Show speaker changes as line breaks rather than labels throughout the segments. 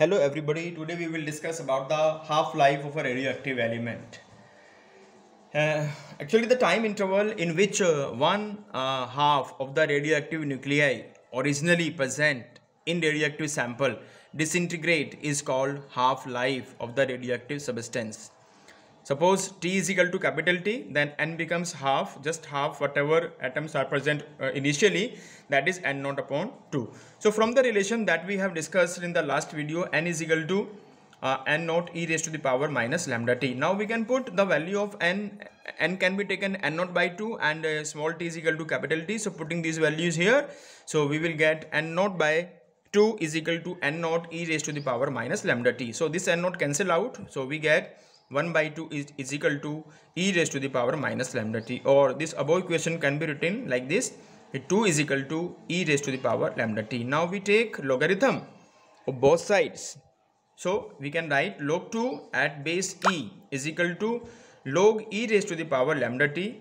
hello everybody today we will discuss about the half-life of a radioactive element uh, actually the time interval in which uh, one uh, half of the radioactive nuclei originally present in radioactive sample disintegrate is called half-life of the radioactive substance Suppose T is equal to capital T, then N becomes half, just half whatever atoms are present uh, initially, that is N naught upon 2. So from the relation that we have discussed in the last video, N is equal to uh, N naught e raised to the power minus lambda T. Now we can put the value of N, N can be taken N naught by 2 and uh, small t is equal to capital T. So putting these values here, so we will get N naught by 2 is equal to N naught e raised to the power minus lambda T. So this N naught cancel out, so we get 1 by 2 is, is equal to e raised to the power minus lambda t or this above equation can be written like this 2 is equal to e raised to the power lambda t. Now we take logarithm of both sides. So we can write log 2 at base e is equal to log e raised to the power lambda t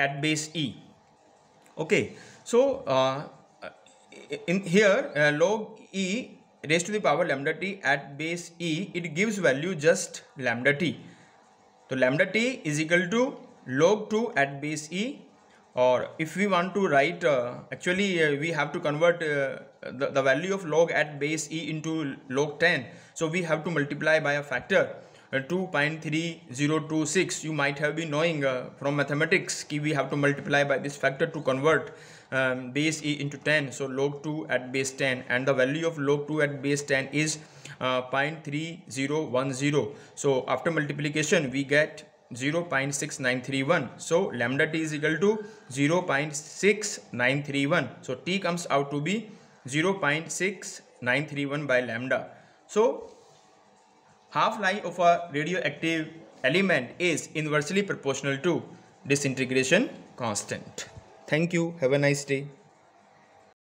at base e. Okay. So uh, in here uh, log e raised to the power lambda t at base e, it gives value just lambda t. So lambda t is equal to log 2 at base e or if we want to write, uh, actually uh, we have to convert uh, the, the value of log at base e into log 10. So we have to multiply by a factor. Uh, 2.3026 you might have been knowing uh, from mathematics ki we have to multiply by this factor to convert um, base e into 10 so log 2 at base 10 and the value of log 2 at base 10 is uh, 0.3010 so after multiplication we get 0.6931 so lambda t is equal to 0.6931 so t comes out to be 0.6931 by lambda so half-life of a radioactive element is inversely proportional to disintegration constant. Thank you. Have a nice day.